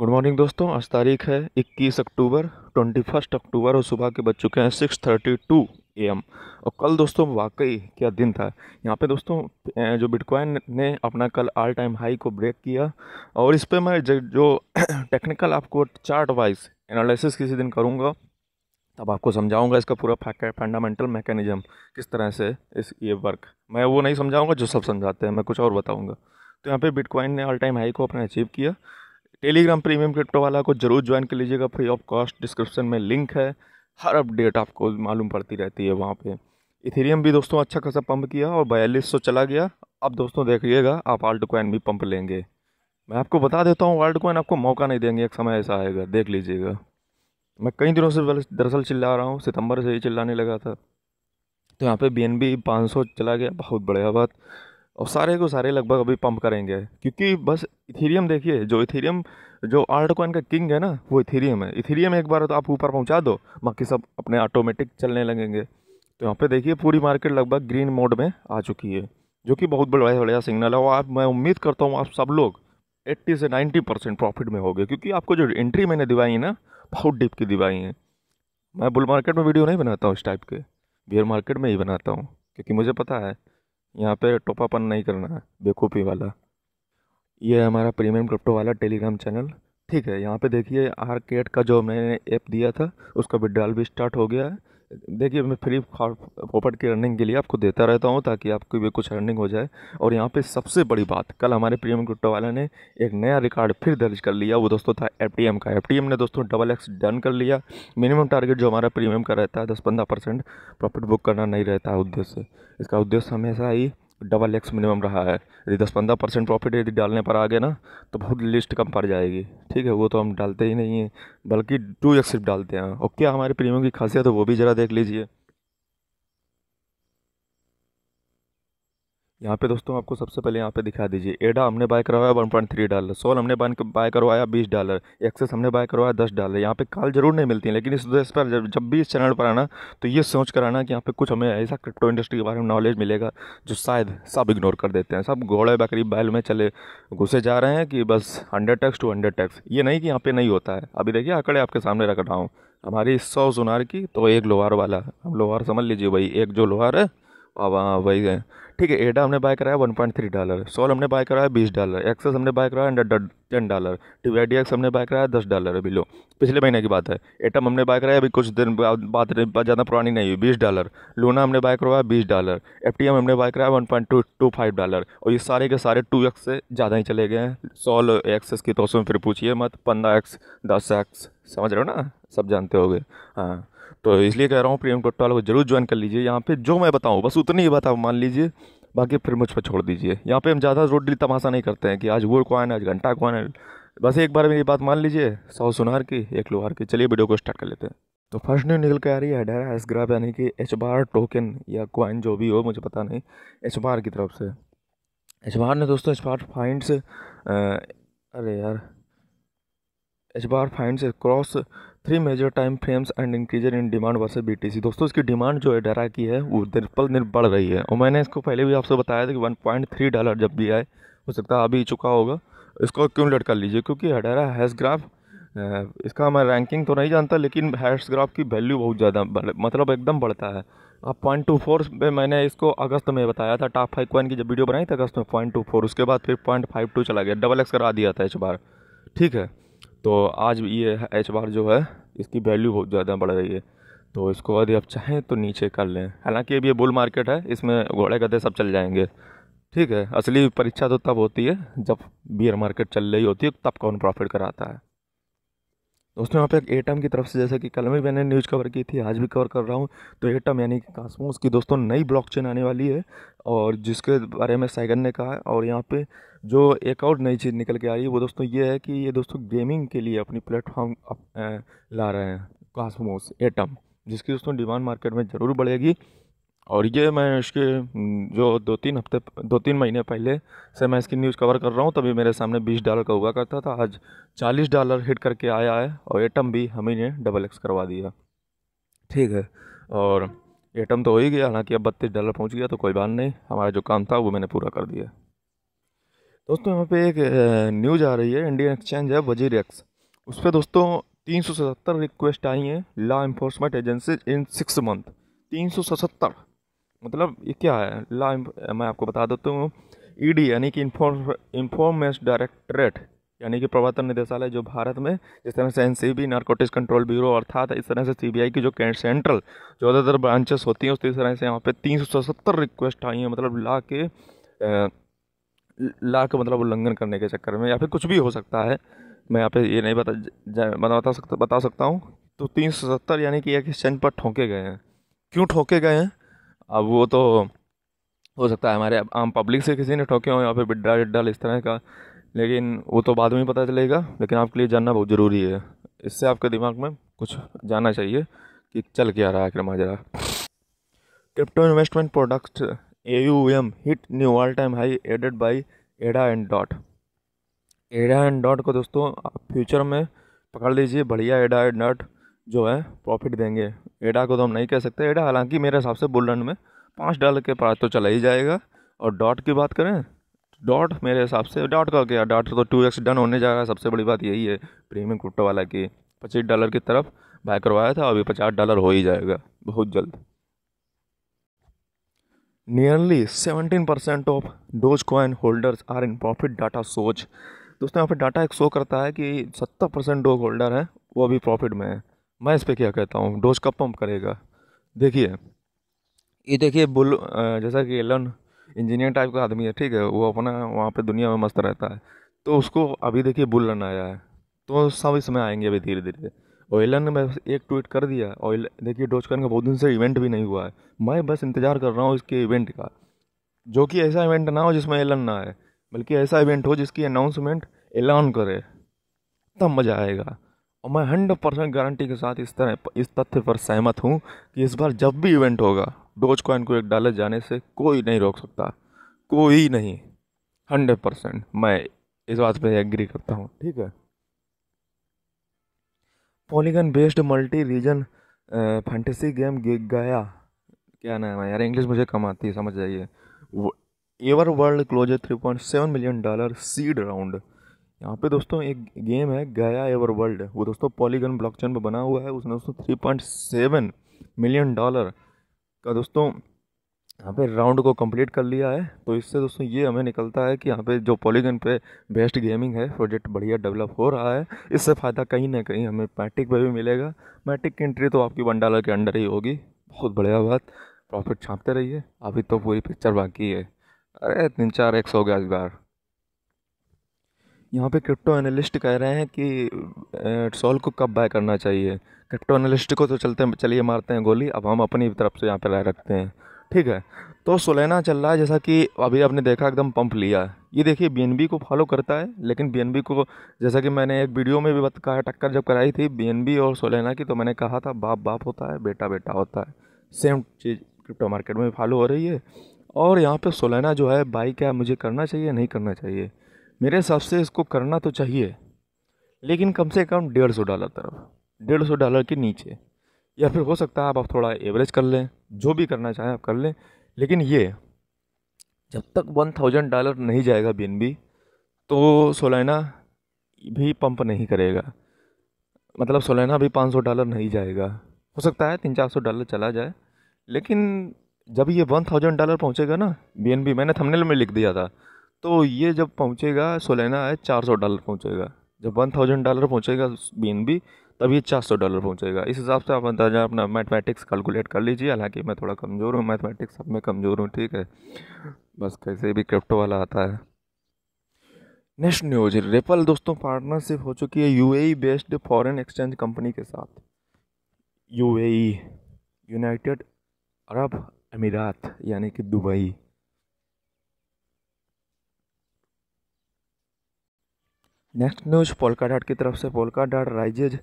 good morning दोस्तों आज तारीख है 21 अक्टूबर 21 अक्टूबर और सुबह के बज चुके हैं 6:32 एम और कल दोस्तों वाकई क्या दिन था यहाँ पे दोस्तों जो बिटकॉइन ने अपना कल ऑल टाइम हाई को ब्रेक किया और इस पर मैं जो टेक्निकल आपको चार्ट वाइज एनालिसिस किसी दिन करूँगा तब आपको समझाऊंगा इसका पूरा फंडामेंटल मैकेनिज्म किस तरह से इस ये वर्क मैं वो नहीं समझाऊंगा जो सब समझाते हैं मैं कुछ और बताऊंगा तो यहाँ पे बिटकॉइन ने ऑल टाइम हाई को अपने अचीव किया टेलीग्राम प्रीमियम क्रिप्टो वाला को जरूर ज्वाइन कर लीजिएगा फ्री ऑफ कॉस्ट डिस्क्रिप्शन में लिंक है हर अपडेट आपको मालूम पड़ती रहती है वहाँ पे इथेरियम भी दोस्तों अच्छा खासा पंप किया और बयालीस सौ चला गया अब दोस्तों देखिएगा आप आल्ट कॉइन भी पंप लेंगे मैं आपको बता देता हूँ वर्ल्ड कॉइन आपको मौका नहीं देंगे एक समय ऐसा आएगा देख लीजिएगा मैं कई दिनों से दरअसल चिल्ला रहा हूँ सितंबर से ही चिल्लाने लगा था तो यहाँ पे बी एन बी चला गया बहुत बढ़िया बात और सारे को सारे लगभग अभी पंप करेंगे क्योंकि बस इथेरियम देखिए जो इथेरियम जो आर्ट कॉइन का किंग है ना वो इथेरियम है इथेरियम एक बार तो आप ऊपर पहुंचा दो बाकी सब अपने ऑटोमेटिक चलने लगेंगे तो यहाँ पे देखिए पूरी मार्केट लगभग ग्रीन मोड में आ चुकी है जो कि बहुत बढ़िया बढ़िया सिग्नल है और आप मैं उम्मीद करता हूँ आप सब लोग एट्टी से नाइन्टी परसेंट प्रॉफिट में गए क्योंकि आपको जो एंट्री मैंने दिवाई है ना बहुत डिप की दिवाई है मैं बुल मार्केट में वीडियो नहीं बनाता हूँ इस टाइप के बियर मार्केट में ही बनाता हूँ क्योंकि मुझे पता है यहाँ पे टोपापन नहीं करना है बेकूफ़ी वाला ये हमारा प्रीमियम क्रिप्टो वाला टेलीग्राम चैनल ठीक है यहाँ पे देखिए आर का जो मैंने ऐप दिया था उसका विड्रॉल भी स्टार्ट हो गया है देखिए मैं फ्री प्रॉपर्ट की रनिंग के लिए आपको देता रहता हूँ ताकि आपकी भी कुछ रनिंग हो जाए और यहाँ पे सबसे बड़ी बात कल हमारे प्रीमियम क्रिप्टो वाले ने एक नया रिकॉर्ड फिर दर्ज कर लिया वो दोस्तों था एफ का एफ ने दोस्तों डबल एक्स डन कर लिया मिनिमम टारगेट जो हमारा प्रीमियम का रहता है दस पंद्रह परसेंट प्रॉफिट बुक करना नहीं रहता है उद्देश्य इसका उद्देश्य हमेशा ही डबल एक्स मिनिमम रहा है यदि दस पंद्रह परसेंट प्रॉफिट यदि डालने पर आ गए ना तो बहुत लिस्ट कम पड़ जाएगी ठीक है वो तो हम डालते ही नहीं हैं बल्कि टू एक्स सिर्फ डालते हैं और क्या हमारे प्रीमियम की खासियत है वो भी ज़रा देख लीजिए यहाँ पे दोस्तों आपको सबसे पहले यहाँ पे दिखा दीजिए एडा हमने बाय करवाया one point three dollar Sol हमने बाय करवाया बीस डॉलर एक्सेस हमने बाय करवाया दस डॉलर यहाँ पे कॉल जरूर नहीं मिलती है लेकिन इस देश पर जब जब भी इस चैनल पर आना तो ये सोच कर आना कि यहाँ पे कुछ हमें ऐसा क्रिप्टो इंडस्ट्री के बारे में नॉलेज मिलेगा जो शायद सब इग्नोर कर देते हैं सब घोड़े बकरी बैल में चले घुसे जा रहे हैं कि बस hundred tax two hundred tax ये नहीं कि यहाँ पे नहीं होता है अभी देखिए आंकड़े आपके सामने रख रहा हूँ हमारी सौ सुनार की तो एक लोहार वाला हम लोहार समझ लीजिए भाई एक जो लोहार है हाँ, वही है ठीक है एडा हमने बाय कराया one point three dollar Sol हमने बाय कराया बीस डॉलर एक्सेस हमने बाय कराया अंडर टेन डॉलर टी हमने बाय कराया दस डॉलर अभी लो पिछले महीने की बात है एटम हमने बाय कराया अभी कुछ दिन बाद ज़्यादा पुरानी नहीं हुई बीस डॉलर लूना हमने बाय करवाया बीस डॉलर एफ हमने बाय कराया one point two two five dollar और ये सारे के सारे टू एक्स से ज़्यादा ही चले गए हैं सोल एक्सेस की तो उसमें फिर पूछिए मत पंद्रह एक्स दस एक्स समझ रहे हो ना सब जानते हो गए हाँ तो इसलिए कह रहा हूँ प्रेम कोर्ट वालों को जरूर ज्वाइन कर लीजिए यहाँ पे जो मैं बताऊँ बस उतनी ही बात आप मान लीजिए बाकी फिर मुझ पर छोड़ दीजिए यहाँ पे हम ज़्यादा रोड तमाशा नहीं करते हैं कि आज वो कौन है आज घंटा कौन है बस एक बार मेरी बात मान लीजिए सौ सुनार की एक लोहार की चलिए वीडियो को स्टार्ट कर लेते हैं तो फर्स्ट न्यू निकल के आ रही है डेरा एस ग्राफ यानी कि एच बार टोकन या कॉइन जो भी हो मुझे पता नहीं एच बार की तरफ से एच बार ने दोस्तों एच बार से अरे यार एच बार से cross three major time frames and increase in demand versus BTC दोस्तों इसकी डिमांड जो है डरा की है वो दिन पर दिन बढ़ रही है और मैंने इसको पहले भी आपसे बताया था कि वन पॉइंट थ्री डॉलर जब भी आए हो सकता है अभी चुका होगा इसको क्यों लटका लीजिए क्योंकि हडेरा हैश ग्राफ इसका मैं रैंकिंग तो नहीं जानता लेकिन हैश ग्राफ की वैल्यू बहुत ज़्यादा मतलब एकदम बढ़ता है अब पॉइंट टू फोर पे मैंने इसको अगस्त में बताया था टॉप फाइव कॉइन की जब वीडियो बनाई थी अगस्त में पॉइंट टू फोर उसके बाद फिर पॉइंट फाइव टू चला गया डबल एक्स करा दिया था इस बार ठीक है तो आज ये एच बार जो है इसकी वैल्यू बहुत ज़्यादा बढ़ रही है तो इसको यदि आप चाहें तो नीचे कर लें हालांकि अभी ये बुल मार्केट है इसमें घोड़े गधे सब चल जाएंगे ठीक है असली परीक्षा तो तब होती है जब बियर मार्केट चल रही होती है तब कौन प्रॉफिट कराता है दोस्तों यहाँ पे एक एटम की तरफ से जैसा कि कल में मैंने न्यूज़ कवर की थी आज भी कवर कर रहा हूँ तो एटम यानी कि कासमोस की दोस्तों नई ब्लॉकचेन आने वाली है और जिसके बारे में साइगन ने कहा और यहाँ पे जो एक और नई चीज़ निकल के आ रही है वो दोस्तों ये है कि ये दोस्तों गेमिंग के लिए अपनी प्लेटफॉर्म ला रहे हैं कासमोस एटम जिसकी दोस्तों डिमांड मार्केट में ज़रूर बढ़ेगी और ये मैं इसके जो दो तीन हफ्ते दो तीन महीने पहले से मैं इसकी न्यूज़ कवर कर रहा हूँ तभी मेरे सामने बीस डॉलर का हुआ करता था आज चालीस डॉलर हिट करके आया है और एटम भी हमें ने डबल एक्स करवा दिया ठीक है और एटम तो हो ही गया हालांकि अब बत्तीस डॉलर पहुँच गया तो कोई बात नहीं हमारा जो काम था वो मैंने पूरा कर दिया दोस्तों यहाँ पे एक न्यूज़ आ रही है इंडियन एक्सचेंज है वजीर एक्स उस पर दोस्तों तीन सौ सतहत्तर रिक्वेस्ट आई हैं law enforcement agency in six month तीन सौ सतहत्तर मतलब ये क्या है ला मैं आपको बता देता हूँ ईडी e यानी कि इंफॉर्म इंफॉर्मेश डायरेक्टरेट यानी कि प्रवर्तन निदेशालय जो भारत में जिस तरह से एनसीबी नारकोटिक्स कंट्रोल ब्यूरो अर्थात इस तरह से सीबीआई की जो सेंट्रल ज़्यादातर ब्रांचेस होती हैं उस तरह से यहाँ पे तीन सौ सत्तर रिक्वेस्ट आई हैं मतलब ला के ला के मतलब उल्लंघन करने के चक्कर में या फिर कुछ भी हो सकता है मैं यहाँ पे ये नहीं बता बता सकता बता सकता हूँ तो तीन सौ सत्तर यानी कि एक एक्सचेंज पर ठोंके गए हैं क्यों ठोंके गए हैं अब वो तो हो सकता है हमारे आम पब्लिक से किसी ने ठोके हों या फिर बिड्डा डिड्डल इस तरह का लेकिन वो तो बाद में पता चलेगा लेकिन आपके लिए जानना बहुत ज़रूरी है इससे आपके दिमाग में कुछ जाना चाहिए कि चल क्या रहा है क्रमाजरा crypto investment product A U M hit new all time high added by ADA and DOT ADA and DOT को दोस्तों आप फ्यूचर में पकड़ लीजिए बढ़िया एडा एंड डॉट जो है प्रॉफिट देंगे एडा को तो हम नहीं कह सकते एडा हालांकि मेरे हिसाब से बुल रन में पाँच डॉलर के पास तो चला ही जाएगा और डॉट की बात करें डॉट मेरे हिसाब से डॉट का क्या डॉट तो टू एक्स डन होने जा रहा है सबसे बड़ी बात यही है प्रीमियम क्रिप्टो वाला की पच्चीस डॉलर की तरफ बाय करवाया था अभी पचास डॉलर हो ही जाएगा बहुत जल्द nearly seventeen percent of Doge coin holders are in profit data सोच दोस्तों यहाँ पर डाटा एक शो करता है कि सत्तर परसेंट डोज होल्डर हैं वो अभी प्रॉफिट में है मैं इस पर क्या कहता हूँ डोज कब पंप करेगा देखिए ये देखिए बुल जैसा कि एलन इंजीनियर टाइप का आदमी है ठीक है वो अपना वहाँ पे दुनिया में मस्त रहता है तो उसको अभी देखिए बुल रन आया है तो सब इसमें आएंगे अभी धीरे धीरे और एलन ने बस एक ट्वीट कर दिया और देखिए डोज का बहुत दिन से इवेंट भी नहीं हुआ है मैं बस इंतज़ार कर रहा हूँ इसके इवेंट का जो कि ऐसा इवेंट ना हो जिसमें एलन ना आए बल्कि ऐसा इवेंट हो जिसकी अनाउंसमेंट एलान करे तब मज़ा आएगा और मैं हंड्रेड परसेंट गारंटी के साथ इस तरह इस तथ्य पर सहमत हूँ कि इस बार जब भी इवेंट होगा डोज कॉइन को एक डाले जाने से कोई नहीं रोक सकता कोई नहीं हंड्रेड परसेंट मैं इस बात पे एग्री करता हूँ ठीक है Polygon based multi region fantasy game गया क्या नाम है यार इंग्लिश मुझे कम आती है समझ जाइए ever world closer three point seven million dollar seed round यहाँ पे दोस्तों एक गेम है गया एवर वर्ल्ड वो दोस्तों पॉलीगन ब्लॉकचेन पर बना हुआ है उसने दोस्तों three point seven million dollar का दोस्तों यहाँ पे राउंड को कंप्लीट कर लिया है तो इससे दोस्तों ये हमें निकलता है कि यहाँ पे जो पॉलीगन पे बेस्ट गेमिंग है प्रोजेक्ट बढ़िया डेवलप हो रहा है इससे फ़ायदा कहीं ना कहीं हमें मैटिक पर भी मिलेगा मैटिक की एंट्री तो आपकी वन डॉलर के अंडर ही होगी बहुत बढ़िया बात प्रॉफिट छापते रहिए अभी तो पूरी पिक्चर बाकी है अरे तीन चार एक सौ गया इस बार यहाँ पे क्रिप्टो एनालिस्ट कह रहे हैं कि सॉल को कब बाय करना चाहिए क्रिप्टो एनालिस्ट को तो चलते चलिए मारते हैं गोली अब हम अपनी तरफ से यहाँ पे राय रखते हैं ठीक है तो सोलेना चल रहा है जैसा कि अभी आपने देखा एकदम पंप लिया ये देखिए बी को फॉलो करता है लेकिन बी को जैसा कि मैंने एक वीडियो में भी बत कहा टक्कर जब कराई थी बी और सोलेना की तो मैंने कहा था बाप बाप होता है बेटा बेटा होता है सेम चीज़ क्रिप्टो मार्केट में फॉलो हो रही है और यहाँ पर सोलेना जो है बाई क्या मुझे करना चाहिए नहीं करना चाहिए मेरे हिसाब से इसको करना तो चाहिए लेकिन कम से कम डेढ़ सौ डॉलर तरफ डेढ़ सौ डॉलर के नीचे या फिर हो सकता है आप, थोड़ा एवरेज कर लें जो भी करना चाहें आप कर लें लेकिन ये जब तक वन थाउजेंड डॉलर नहीं जाएगा बी एन बी तो सोलाना भी पंप नहीं करेगा मतलब सोलाना भी पाँच सौ डॉलर नहीं जाएगा हो सकता है तीन चार सौ डॉलर चला जाए लेकिन जब ये वन थाउजेंड डॉलर पहुँचेगा ना बी एन बी मैंने थमनेल में लिख दिया था तो ये जब पहुँचेगा सोलेना है चार सौ डॉलर पहुँचेगा जब वन थाउजेंड डॉलर पहुँचेगा बी एन बी तब ये चार सौ डॉलर पहुँचेगा इस हिसाब से आप अंदाजा अपना मैथमेटिक्स कैलकुलेट कर लीजिए हालांकि मैं थोड़ा कमज़ोर हूँ मैथमेटिक्स सब में कमज़ोर हूँ ठीक है बस कैसे भी क्रिप्टो वाला आता है नेक्स्ट न्यूज रेपल दोस्तों पार्टनरशिप हो चुकी है UAE based foreign exchange company के साथ यू यूनाइटेड अरब अमीरात यानी कि Dubai next news Polkadot की तरफ से Polkadot raises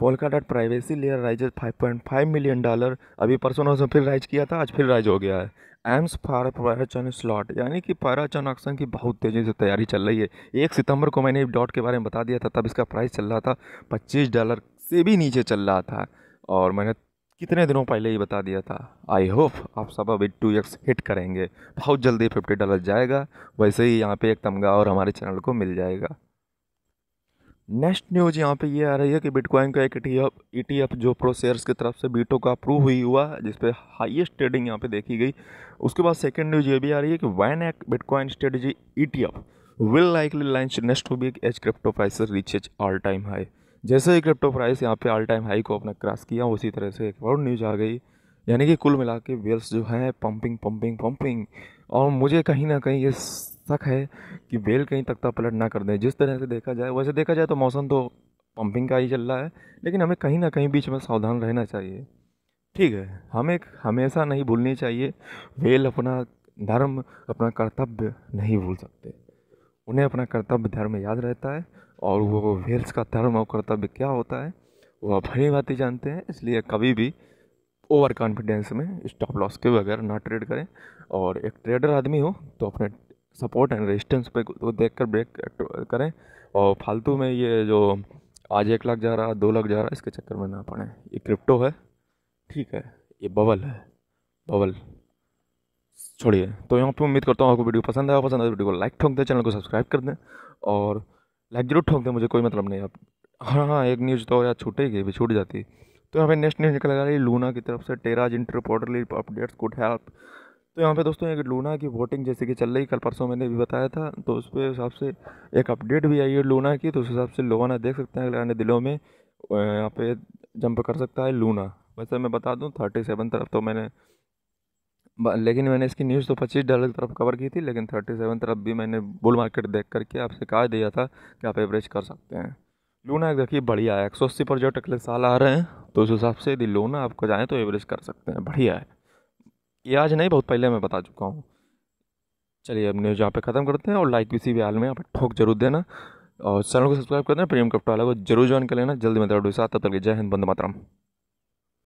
Polkadot privacy layer raises 5.5 million dollar अभी परसों से फिर राइज किया था आज फिर राइज हो गया है एम्स फार पैराचन स्लॉट यानी कि पैराचन ऑक्शन की बहुत तेज़ी से तैयारी चल रही है एक सितंबर को मैंने डॉट के बारे में बता दिया था तब इसका प्राइस चल रहा था पच्चीस डॉलर से भी नीचे चल रहा था और मैंने कितने दिनों पहले ही बता दिया था आई होप आप सब अब टू एक्स हिट करेंगे बहुत जल्दी फिफ्टी डॉलर जाएगा वैसे ही यहाँ पे एक तमगा और हमारे चैनल को मिल जाएगा नेक्स्ट न्यूज यहाँ पे ये आ रही है कि बिटकॉइन का एक ई टी एफ जो प्रोसेयर्स की तरफ से बीटो का अप्रूव हुई हुआ जिसपे हाईएस्ट ट्रेडिंग यहाँ पे देखी गई उसके बाद सेकेंड न्यूज ये भी आ रही है कि वैन एक Bitcoin strategy E T F will likely line next B H crypto price reach H all time high जैसे ही क्रिप्टो प्राइस यहाँ पे ऑल टाइम हाई को अपना क्रॉस किया उसी तरह से एक और न्यूज आ गई यानी कि कुल मिला के वेल्स जो हैं पम्पिंग पम्पिंग पम्पिंग और मुझे कहीं ना कहीं ये शक है कि बेल कहीं तख्ता पलट ना कर दें जिस तरह से देखा जाए वैसे देखा जाए तो मौसम तो पंपिंग का ही चल रहा है लेकिन हमें कहीं ना कहीं बीच में सावधान रहना चाहिए ठीक है हमें हमेशा नहीं भूलनी चाहिए बेल अपना धर्म अपना कर्तव्य नहीं भूल सकते उन्हें अपना कर्तव्य धर्म याद रहता है और वो वेल्स का धर्म और कर्तव्य क्या होता है वो अपनी ही जानते हैं इसलिए कभी भी ओवर कॉन्फिडेंस में स्टॉप लॉस के बगैर ना ट्रेड करें और एक ट्रेडर आदमी हो तो अपने सपोर्ट एंड रेजिस्टेंस पे को देख कर ब्रेक करें और फालतू में ये जो आज एक लाख जा रहा दो लाख जा रहा इसके चक्कर में ना पड़ें ये क्रिप्टो है ठीक है ये बबल है बबल छोड़िए तो यहाँ पे उम्मीद करता हूँ आपको वीडियो पसंद आया पसंद आया तो वीडियो को लाइक ठोक दें चैनल को सब्सक्राइब कर दें और लाइक जरूर ठोक दें मुझे कोई मतलब नहीं आप हाँ हाँ एक न्यूज़ तो यार छूटेगी भी छूट जाती तो यहाँ पे नेक्स्ट न्यूज़ निकल रही लूना की तरफ से टेरा जिन पोर्टली अपडेट्स कुड हेल्प तो यहाँ पे दोस्तों एक लूना की वोटिंग जैसे कि चल रही कल परसों मैंने भी बताया था तो उस पर हिसाब से एक अपडेट भी आई है लूना की तो उस हिसाब से लोहाना देख सकते हैं अगले आने दिलों में यहाँ पे जंप कर सकता है लूना वैसे मैं बता दूँ थर्टी सेवन तरफ तो मैंने लेकिन मैंने इसकी न्यूज़ तो पच्चीस डॉलर की तरफ कवर की थी लेकिन थर्टी सेवन तरफ भी मैंने बुल मार्केट देख करके आपसे कहा दिया था कि आप एवरेज कर सकते हैं लूना एक देखिए बढ़िया है एक सौ अस्सी पर जो टकले साल आ रहे हैं तो उस हिसाब से यदि लोना आपको जाएँ तो एवरेज कर सकते हैं बढ़िया है ये आज नहीं बहुत पहले मैं बता चुका हूँ चलिए अब न्यूज़ यहाँ पे ख़त्म करते हैं और लाइक किसी भी हाल में आप ठोक जरूर देना और चैनल को सब्सक्राइब कर देना प्रेम कपटाला को जरूर ज्वाइन कर लेना जल्दी मैं तब साथ तब तक जय हिंद बंद मातरम